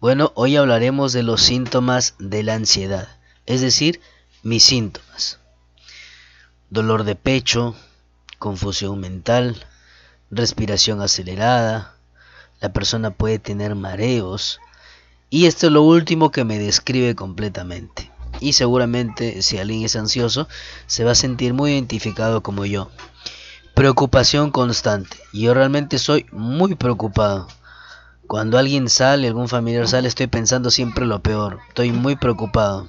Bueno, hoy hablaremos de los síntomas de la ansiedad, es decir, mis síntomas. Dolor de pecho, confusión mental, respiración acelerada, la persona puede tener mareos y esto es lo último que me describe completamente. Y seguramente si alguien es ansioso se va a sentir muy identificado como yo. Preocupación constante. Yo realmente soy muy preocupado. Cuando alguien sale, algún familiar sale, estoy pensando siempre lo peor. Estoy muy preocupado.